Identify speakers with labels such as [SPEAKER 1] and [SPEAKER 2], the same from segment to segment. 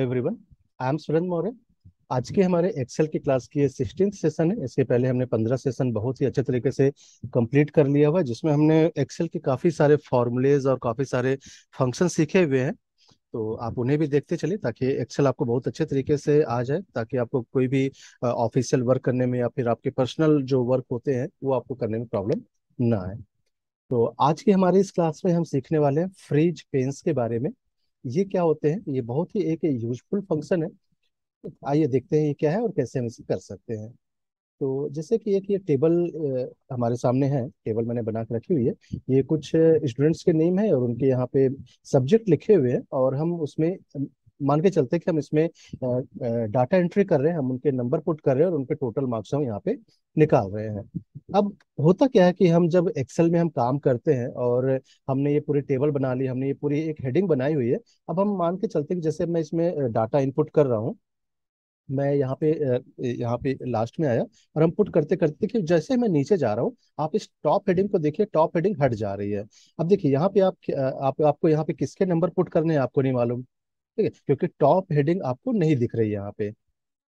[SPEAKER 1] everyone I am Surendra Maurya आज के हमारे एक्सेल की क्लास की सिक्सटीन सेशन है इसके पहले हमने पंद्रह सेशन बहुत ही अच्छे तरीके से कंप्लीट कर लिया हुआ है जिसमें हमने एक्सेल के काफ़ी सारे फॉर्मूलेज और काफ़ी सारे फंक्शन सीखे हुए हैं तो आप उन्हें भी देखते चलिए ताकि एक्सेल आपको बहुत अच्छे तरीके से आ जाए ताकि आपको कोई भी ऑफिशियल वर्क करने में या फिर आपके पर्सनल जो वर्क होते हैं वो आपको करने में प्रॉब्लम ना आए तो आज की हमारे इस क्लास में हम सीखने वाले हैं फ्रीज पेंस के बारे में ये क्या होते हैं ये बहुत ही एक यूजफुल फंक्शन है आइए देखते हैं ये क्या है और कैसे हम इसे कर सकते हैं तो जैसे कि एक ये टेबल हमारे सामने है टेबल मैंने बना के रखी हुई है ये कुछ स्टूडेंट्स के नेम है और उनके यहाँ पे सब्जेक्ट लिखे हुए हैं और हम उसमें मान के चलते कि हम इसमें डाटा एंट्री कर रहे हैं हम उनके नंबर पुट कर रहे हैं और उनके टोटल मार्क्स हम यहाँ पे निकाल रहे हैं अब होता क्या है कि हम जब एक्सेल में हम काम करते हैं और हमने ये पूरी टेबल बना ली हमने ये पूरी एक हेडिंग बनाई हुई है अब हम मान के चलते कि जैसे मैं इसमें डाटा इनपुट कर रहा हूँ मैं यहाँ पे यहाँ पे लास्ट में आया और हम पुट करते करते कि जैसे मैं नीचे जा रहा हूँ आप इस टॉप हेडिंग को देखिए टॉप हेडिंग हट जा रही है अब देखिए यहाँ पे आप, आप आपको यहाँ पे किसके नंबर पुट करने हैं आपको नहीं मालूम ठीक है क्योंकि टॉप हेडिंग आपको नहीं दिख रही है यहाँ पे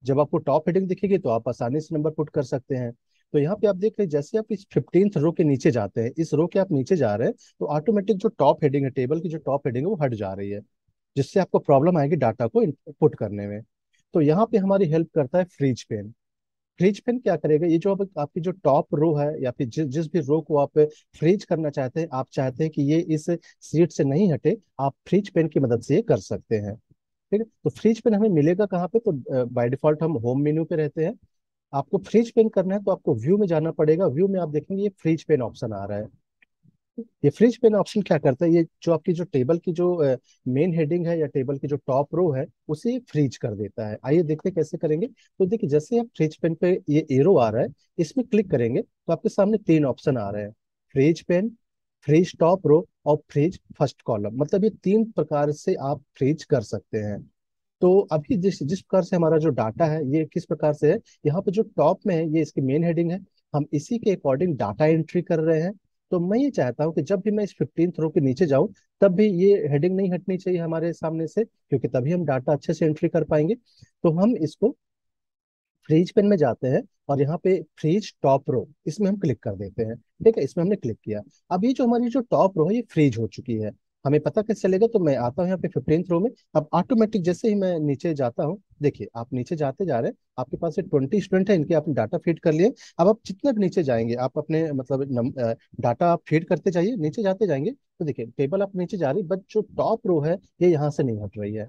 [SPEAKER 1] जब आपको टॉप हेडिंग दिखेगी तो आप आसानी से नंबर पुट कर सकते हैं तो यहाँ पे आप देख रहे हैं जैसे आप इस फिफ्टींथ रो के नीचे जाते हैं इस रो के आप नीचे जा रहे हैं तो ऑटोमेटिक जो टॉप हेडिंग है टेबल की जो टॉप हेडिंग है वो हट जा रही है जिससे आपको प्रॉब्लम आएगी डाटा को पुट करने में तो यहाँ पे हमारी हेल्प करता है फ्रीज पेन फ्रिज पेन क्या करेगा ये जो आप, आपकी जो टॉप रो है या फिर जिस जिस भी रो को आप फ्रीज करना चाहते हैं आप चाहते हैं कि ये इस सीट से नहीं हटे आप फ्रिज पेन की मदद से ये कर सकते हैं ठीक है तो फ्रीज पेन हमें मिलेगा कहाँ पे तो बाय डिफॉल्ट हम होम मेन्यू पे रहते हैं आपको फ्रिज पेन करना है तो आपको व्यू में जाना पड़ेगा व्यू में आप देखेंगे ये फ्रिज पेन ऑप्शन आ रहा है ये फ्रिज पेन ऑप्शन क्या करता है ये जो आपकी जो टेबल की जो मेन हेडिंग है या टेबल की जो टॉप रो है उसे फ्रीज कर देता है आइए देखते कैसे करेंगे तो देखिए जैसे आप फ्रिज पेन पे ये एरो आ रहा है इसमें क्लिक करेंगे तो आपके सामने तीन ऑप्शन आ रहे हैं freeze pane freeze top row और फ्रिज फर्स्ट कॉलम मतलब ये तीन प्रकार से आप फ्रिज कर सकते हैं तो अभी जिस जिस प्रकार से हमारा जो डाटा है ये किस प्रकार से है यहाँ पे जो टॉप में है ये इसकी मेन हेडिंग है हम इसी के अकॉर्डिंग डाटा एंट्री कर रहे हैं तो मैं ये चाहता हूँ कि जब भी मैं इस फिफ्टीन रो के नीचे जाऊँ तब भी ये हेडिंग नहीं हटनी चाहिए हमारे सामने से क्योंकि तभी हम डाटा अच्छे से एंट्री कर पाएंगे तो हम इसको फ्रीज पेन में जाते हैं और यहाँ पे फ्रीज टॉप रो इसमें हम क्लिक कर देते हैं ठीक है इसमें हमने क्लिक किया अब ये जो हमारी जो टॉप रो है ये फ्रीज हो चुकी है हमें पता कैसे चलेगा तो मैं आता हूँ यहाँ पे फिफ्टीन रो में अब ऑटोमेटिक जैसे ही मैं नीचे जाता हूँ देखिए आप नीचे जाते जा रहे हैं आपके पास ट्वेंटी स्टूडेंट है इनके आपने डाटा फीड कर लिए अब आप जितना भी नीचे जाएंगे आप अपने मतलब नम, डाटा आप फीड करते जाइए नीचे जाते जाएंगे तो देखिए टेबल आप नीचे जा रही बट जो टॉप रो है ये यहाँ से नहीं हट रही है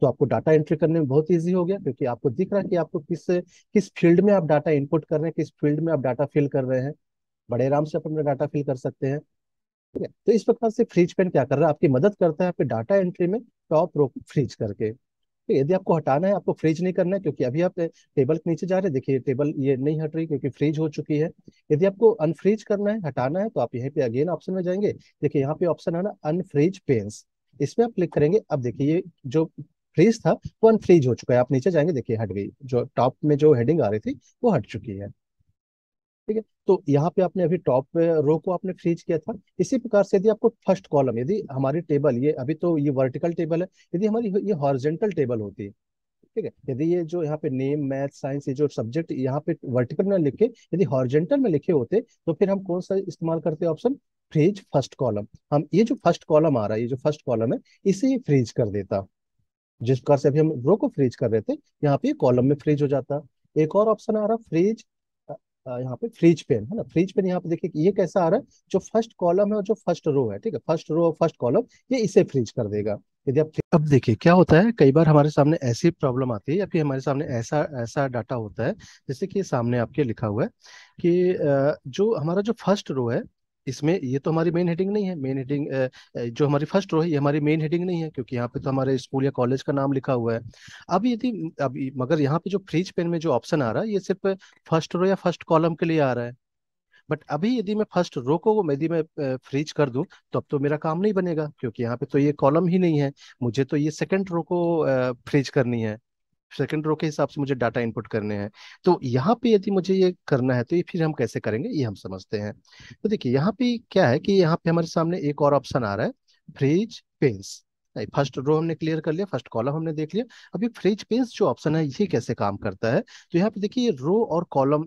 [SPEAKER 1] तो आपको डाटा एंट्री करने में बहुत ईजी हो गया क्योंकि आपको दिख रहा है कि आपको किस किस फील्ड में आप डाटा इनपुट कर रहे हैं किस फील्ड में आप डाटा फिल कर रहे हैं बड़े आराम से आप अपना डाटा फिल कर सकते हैं ठीक है तो इस प्रकार से फ्रीज पेन क्या कर रहा है आपकी मदद करता है आपके डाटा एंट्री में टॉप रो फ्रीज करके तो यदि आपको हटाना है आपको फ्रीज नहीं करना है क्योंकि अभी आप टेबल के नीचे जा रहे हैं देखिए टेबल ये नहीं हट रही क्योंकि फ्रीज हो चुकी है यदि आपको अनफ्रीज करना है हटाना है तो आप यहीं पे अगेन ऑप्शन में जाएंगे देखिए यहाँ पे ऑप्शन है ना अनफ्रीज पेन्स इसमें आप क्लिक करेंगे अब देखिए ये जो फ्रीज था वो अनफ्रीज हो चुका है आप नीचे जाएंगे देखिए हट गई जो टॉप में जो हेडिंग आ रही थी वो हट चुकी है ठीक है तो यहाँ पे आपने अभी टॉप रो को आपने फ्रीज किया था इसी प्रकार से यदि आपको फर्स्ट कॉलम यदि हमारी टेबल ये अभी तो ये वर्टिकल टेबल है यदि हमारी ये हॉर्जेंटल टेबल होती है ठीक है यदि ये जो यहाँ पे नेम मैथ साइंस ये जो सब्जेक्ट यहाँ पे वर्टिकल में लिखे यदि हॉर्जेंटल में लिखे होते तो फिर हम कौन सा इस्तेमाल करते ऑप्शन फ्रीज फर्स्ट कॉलम हम ये जो फर्स्ट कॉलम आ रहा है ये जो फर्स्ट कॉलम है इसे ही फ्रीज कर देता जिस प्रकार से अभी हम रो को फ्रीज कर रहे थे यहाँ पे कॉलम में फ्रीज हो जाता एक और ऑप्शन आ रहा फ्रीज यहाँ पे फ्रीज पेन है ना फ्रीज पेन यहाँ पे देखिए ये कैसा आ रहा है जो फर्स्ट कॉलम है और जो फर्स्ट रो है ठीक है फर्स्ट रो और फर्स्ट कॉलम ये इसे फ्रीज कर देगा यदि आप अब देखिए क्या होता है कई बार हमारे सामने ऐसी प्रॉब्लम आती है या फिर हमारे सामने ऐसा ऐसा डाटा होता है जैसे कि सामने आपके लिखा हुआ है कि जो हमारा जो फर्स्ट रो है इसमें ये तो हमारी मेन हेडिंग नहीं है मेन हेडिंग जो हमारी फर्स्ट रो है ये हमारी मेन हेडिंग नहीं है क्योंकि यहाँ पे तो हमारे स्कूल या कॉलेज का नाम लिखा हुआ है अब यदि अब मगर यहाँ पे जो फ्रीज पेन में जो ऑप्शन आ रहा है ये सिर्फ फर्स्ट रो या फर्स्ट कॉलम के लिए आ रहा है बट अभी यदि मैं फर्स्ट रो को यदि मैं फ्रीज कर दूं तो अब तो मेरा काम नहीं बनेगा क्योंकि यहाँ पे तो ये कॉलम ही नहीं है मुझे तो ये सेकंड रो को फ्रीज करनी है सेकंड रो के हिसाब से मुझे डाटा इनपुट करने हैं तो यहाँ पे यदि मुझे ये करना है तो ये फिर हम कैसे करेंगे ये हम समझते हैं तो देखिए यहाँ पे क्या है कि यहाँ पे हमारे सामने एक और ऑप्शन आ रहा है फ्रिज पेंस नहीं फर्स्ट रो हमने क्लियर कर लिया फर्स्ट कॉलम हमने देख लिया अभी फ्रिज पेंस जो ऑप्शन है ये कैसे काम करता है तो यहाँ पे देखिए रो और कॉलम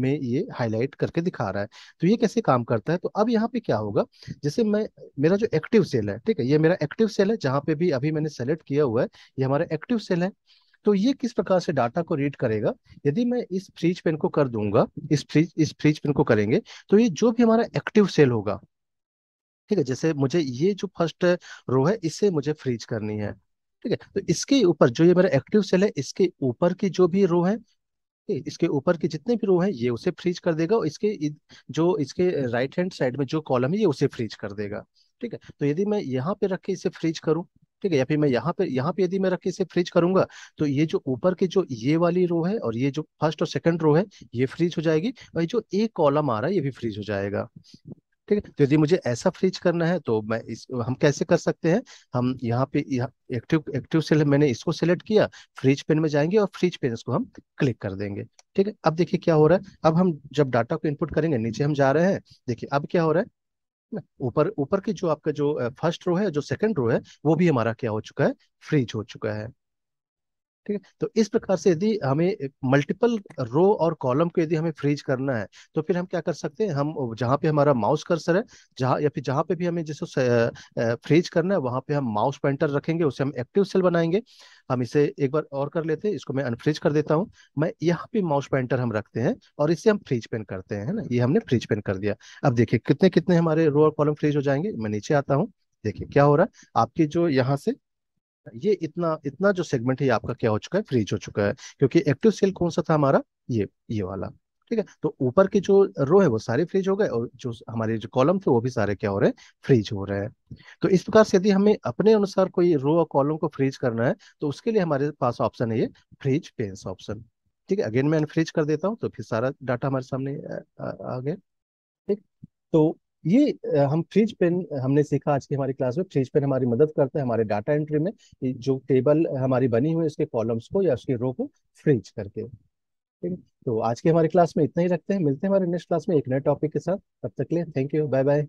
[SPEAKER 1] में ये हाईलाइट करके दिखा रहा है तो ये कैसे काम करता है तो अब यहाँ पे क्या होगा जैसे मैं मेरा जो एक्टिव सेल है ठीक है ये मेरा एक्टिव सेल है जहाँ पे भी अभी मैंने सेलेक्ट किया हुआ है ये हमारा एक्टिव सेल है तो ये किस प्रकार से डाटा को रीड करेगा यदि मैं इस फ्रीज पेन को कर दूंगा इस फ्रीज इस फ्रीज पेन को करेंगे तो ये जो भी हमारा एक्टिव सेल होगा ठीक है जैसे मुझे ये जो फर्स्ट रो है इससे मुझे फ्रीज करनी है ठीक है तो इसके ऊपर जो ये मेरा एक्टिव सेल है इसके ऊपर की जो भी रो है इसके ऊपर के जितने भी रो है ये उसे फ्रीज कर देगा और इसके जो इसके राइट हैंड साइड में जो कॉलम है ये उसे फ्रीज कर देगा ठीक है तो यदि मैं यहाँ पे रख के इसे फ्रीज करूँ ठीक है या फिर मैं यहाँ पे यहाँ पे यदि मैं रख के इसे फ्रीज करूंगा तो ये जो ऊपर के जो ये वाली रो है और ये जो फर्स्ट और सेकंड रो है ये फ्रीज हो जाएगी और ये जो एक कॉलम आ रहा है ये भी फ्रीज हो जाएगा ठीक है तो यदि मुझे ऐसा फ्रीज करना है तो मैं इस हम कैसे कर सकते हैं हम यहाँ पे यहाँ एक्टिव एक्टिव सेल मैंने इसको सेलेक्ट किया फ्रीज पेन में जाएंगे और फ्रीज पेन इसको हम क्लिक कर देंगे ठीक है अब देखिए क्या हो रहा है अब हम जब डाटा को इनपुट करेंगे नीचे हम जा रहे हैं देखिए अब क्या हो रहा है ऊपर ऊपर के जो आपका जो फर्स्ट रो है जो सेकंड रो है वो भी हमारा क्या हो चुका है फ्रीज हो चुका है ठीक है तो इस प्रकार से यदि हमें मल्टीपल रो और कॉलम को यदि हमें फ्रीज करना है तो फिर हम क्या कर सकते हैं हम जहाँ पे हमारा माउस कर्सर है जहाँ या फिर जहाँ पे भी हमें जिसको फ्रीज करना है वहां पे हम माउस पॉइंटर रखेंगे उसे हम एक्टिव सेल बनाएंगे हम इसे एक बार और कर लेते हैं इसको मैं अनफ्रिज कर देता हूँ मैं यहाँ पे माउस पॉइंटर हम रखते हैं और इसे हम फ्रिज पेन करते हैं ना ये हमने फ्रिज पेन कर दिया अब देखिए कितने कितने हमारे रो और कॉलम फ्रिज हो जाएंगे मैं नीचे आता हूँ देखिए क्या हो रहा है आपके जो यहाँ से ये इतना इतना जो सेगमेंट है आपका क्या हो चुका है फ्रीज हो चुका है क्योंकि एक्टिव सेल कौन सा था हमारा ये ये वाला ठीक है तो ऊपर के जो रो है वो सारे फ्रीज हो गए और जो हमारे जो कॉलम थे वो भी सारे क्या हो रहे हैं फ्रीज हो रहे हैं तो इस प्रकार से यदि हमें अपने अनुसार कोई रो और कॉलम को फ्रीज करना है तो उसके लिए हमारे पास ऑप्शन है ये फ्रीज पेंस ऑप्शन ठीक है अगेन मैं अनफ्रीज कर देता हूँ तो फिर सारा डाटा हमारे सामने आ, गया ठीक तो ये हम फ्रिज पेन हमने सीखा आज की हमारी क्लास में फ्रिज पेन हमारी मदद करता है हमारे डाटा एंट्री में जो टेबल हमारी बनी हुई है उसके कॉलम्स को या उसके रो को फ्रीज करके रखेंगे तो आज की हमारी क्लास में इतना ही रखते हैं मिलते हैं हमारे नेक्स्ट क्लास में एक नए टॉपिक के साथ तब तक लिए थैंक यू बाय बाय